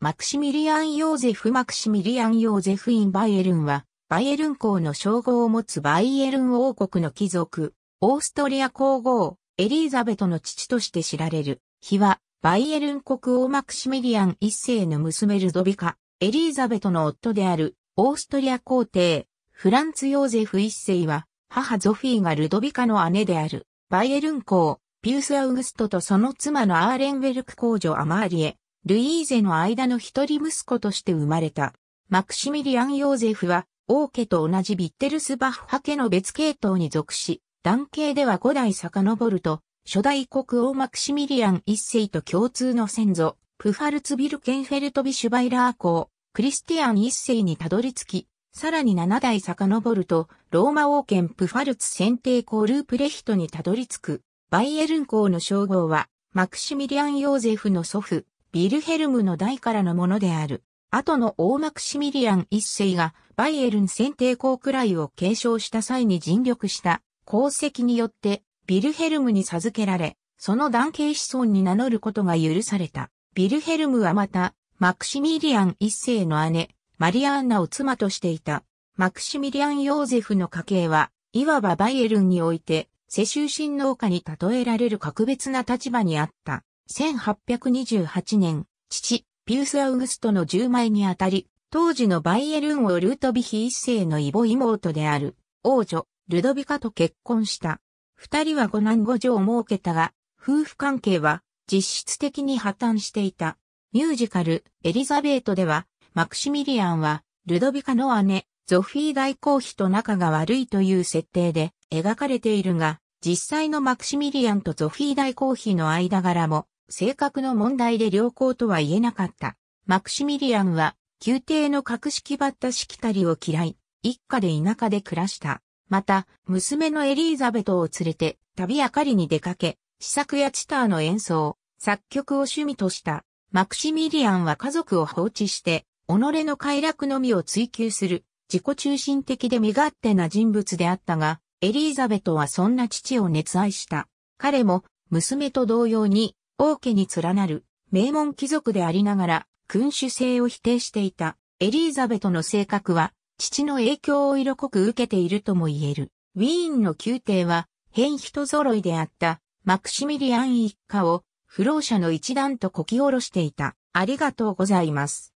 マクシミリアン・ヨーゼフ・マクシミリアン・ヨーゼフ・イン・バイエルンは、バイエルン公の称号を持つバイエルン王国の貴族、オーストリア皇后、エリーザベトの父として知られる。日は、バイエルン国王マクシミリアン一世の娘ルドビカ、エリーザベトの夫である、オーストリア皇帝、フランツ・ヨーゼフ一世は、母ゾフィーがルドビカの姉である、バイエルン公、ピウス・アウグストとその妻のアーレンウェルク公女アマーリエ、ルイーゼの間の一人息子として生まれた。マクシミリアン・ヨーゼフは、王家と同じビッテルスバッハ家の別系統に属し、男系では5代遡ると、初代国王マクシミリアン一世と共通の先祖、プファルツビルケンフェルトビシュバイラー公、クリスティアン一世にたどり着き、さらに7代遡ると、ローマ王権プファルツ選定公ループレヒトにたどり着く、バイエルン公の称号は、マクシミリアン・ヨーゼフの祖父、ビルヘルムの代からのものである。後の大マクシミリアン一世がバイエルン選定校くらいを継承した際に尽力した功績によってビルヘルムに授けられ、その男系子孫に名乗ることが許された。ビルヘルムはまた、マクシミリアン一世の姉、マリアンナを妻としていた。マクシミリアン・ヨーゼフの家系は、いわばバイエルンにおいて、世襲新農家に例えられる格別な立場にあった。1828年、父、ピウス・アウグストの10枚にあたり、当時のバイエルンをルートビヒ一世の異母妹である、王女、ルドビカと結婚した。二人は五男五女を設けたが、夫婦関係は実質的に破綻していた。ミュージカル、エリザベートでは、マクシミリアンは、ルドビカの姉、ゾフィー大公妃と仲が悪いという設定で描かれているが、実際のマクシミリアンとゾフィー大公妃の間柄も性格の問題で良好とは言えなかった。マクシミリアンは、宮廷の格式バッタしきたりを嫌い、一家で田舎で暮らした。また、娘のエリーザベトを連れて、旅あかりに出かけ、試作やチターの演奏、作曲を趣味とした。マクシミリアンは家族を放置して、己の快楽のみを追求する、自己中心的で身勝手な人物であったが、エリーザベトはそんな父を熱愛した。彼も、娘と同様に、王家に連なる名門貴族でありながら君主制を否定していたエリーザベトの性格は父の影響を色濃く受けているとも言える。ウィーンの宮廷は変人揃いであったマクシミリアン一家を不老者の一団とこき下ろしていた。ありがとうございます。